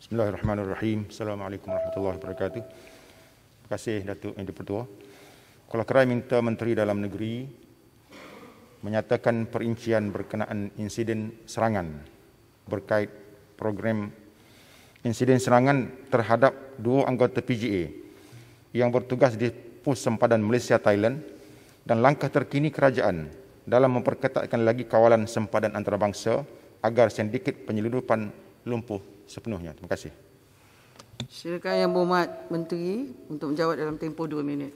Bismillahirrahmanirrahim. Assalamualaikum warahmatullahi wabarakatuh. Terima kasih Datuk Menteri Pertua. Kuala Kerai minta Menteri Dalam Negeri menyatakan perincian berkenaan insiden serangan berkait program insiden serangan terhadap dua anggota PGA yang bertugas di Pus Sempadan Malaysia Thailand dan langkah terkini kerajaan dalam memperketatkan lagi kawalan sempadan antarabangsa agar sindiket penyeludupan lumpuh sepenuhnya. Terima kasih. Silakan Yang Berhormat Menteri untuk menjawab dalam tempoh dua minit.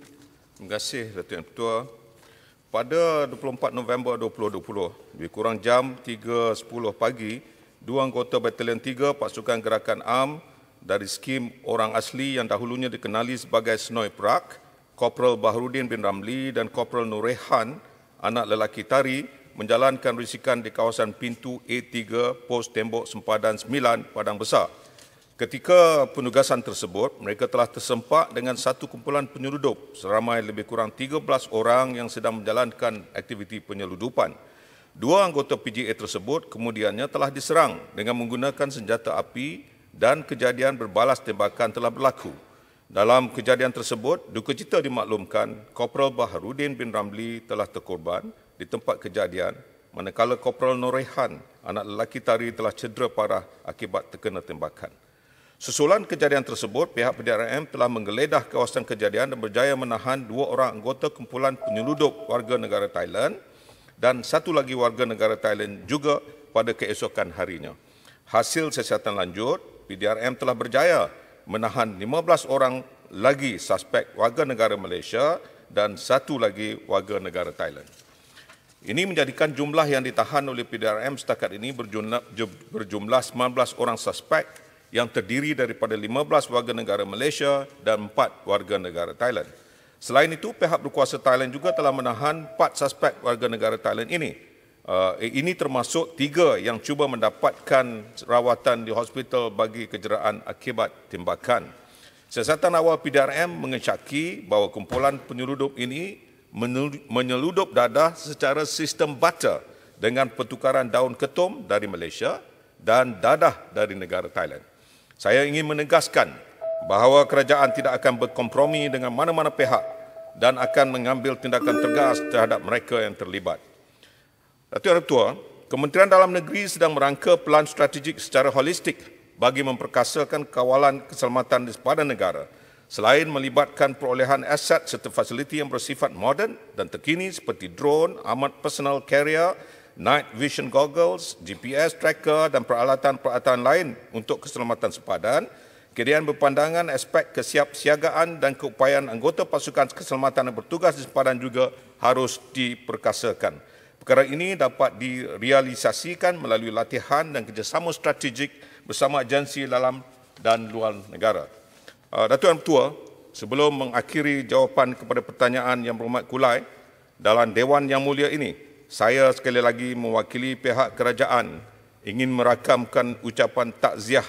Terima kasih Datuk Yang Pertua. Pada 24 November 2020, lebih kurang jam 3.10 pagi, dua anggota Batalion 3 Pasukan Gerakan AM dari skim orang asli yang dahulunya dikenali sebagai Senoi Perak, Korporal Bahrudin bin Ramli dan Korporal Nurehan, anak lelaki Tari, menjalankan risikan di kawasan pintu A3 pos tembok sempadan 9 Padang Besar. Ketika penugasan tersebut, mereka telah tersempak dengan satu kumpulan penyeludup seramai lebih kurang 13 orang yang sedang menjalankan aktiviti penyeludupan. Dua anggota PJA tersebut kemudiannya telah diserang dengan menggunakan senjata api dan kejadian berbalas tembakan telah berlaku. Dalam kejadian tersebut, duka cita dimaklumkan, Korporal Baharudin bin Ramli telah terkorban di tempat kejadian manakala Korporal Norehan, anak lelaki Tari telah cedera parah akibat terkena tembakan. Sesulan kejadian tersebut, pihak PDRM telah menggeledah kawasan kejadian dan berjaya menahan dua orang anggota kumpulan penyeludup warga negara Thailand dan satu lagi warga negara Thailand juga pada keesokan harinya. Hasil siasatan lanjut, PDRM telah berjaya menahan 15 orang lagi suspek warga negara Malaysia dan satu lagi warga negara Thailand. Ini menjadikan jumlah yang ditahan oleh PDRM setakat ini berjumlah 19 orang suspek yang terdiri daripada 15 warga negara Malaysia dan 4 warga negara Thailand. Selain itu, pihak berkuasa Thailand juga telah menahan 4 suspek warga negara Thailand ini. Uh, ini termasuk tiga yang cuba mendapatkan rawatan di hospital bagi kejeraan akibat tembakan. Siasatan awal PDRM mengecaki bahawa kumpulan penyeludup ini menyeludup dadah secara sistem butter dengan pertukaran daun ketum dari Malaysia dan dadah dari negara Thailand. Saya ingin menegaskan bahawa kerajaan tidak akan berkompromi dengan mana-mana pihak dan akan mengambil tindakan tegas terhadap mereka yang terlibat. Datuk Yang Tua, Kementerian Dalam Negeri sedang merangka pelan strategik secara holistik bagi memperkasakan kawalan keselamatan di sepadan negara. Selain melibatkan perolehan aset serta fasiliti yang bersifat moden dan terkini seperti drone, amat personal carrier, night vision goggles, GPS tracker dan peralatan-peralatan lain untuk keselamatan sepadan, Kedian berpandangan aspek kesiapsiagaan dan keupayaan anggota pasukan keselamatan yang bertugas di sempadan juga harus diperkasakan. Perkara ini dapat direalisasikan melalui latihan dan kerjasama strategik bersama agensi dalam dan luar negara. Ah, Datuk dan Petua, sebelum mengakhiri jawapan kepada pertanyaan yang berhormat kulai dalam Dewan Yang Mulia ini, saya sekali lagi mewakili pihak kerajaan ingin merakamkan ucapan takziah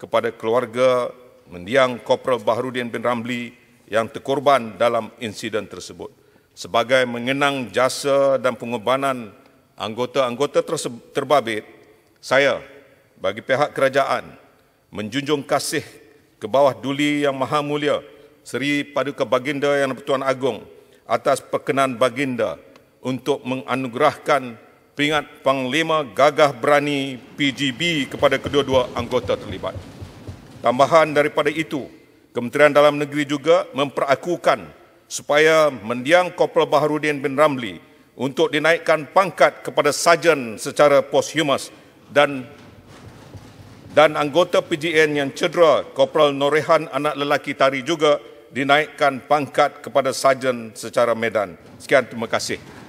kepada keluarga mendiang Korporal Baharudin bin Ramli yang terkorban dalam insiden tersebut. Sebagai mengenang jasa dan pengorbanan anggota-anggota terbabit, saya bagi pihak kerajaan menjunjung kasih ke bawah duli yang maha mulia Seri Paduka Baginda Yang Pertuan Agong atas perkenan Baginda untuk menganugerahkan pingat Panglima Gagah Berani PGB kepada kedua-dua anggota terlibat. Tambahan daripada itu, Kementerian Dalam Negeri juga memperakukan supaya mendiang Kopral Baharudin bin Ramli untuk dinaikkan pangkat kepada sajen secara posthumous dan dan anggota PGN yang cedera Korporal Norehan anak lelaki tari juga dinaikkan pangkat kepada sarjan secara medan. Sekian terima kasih.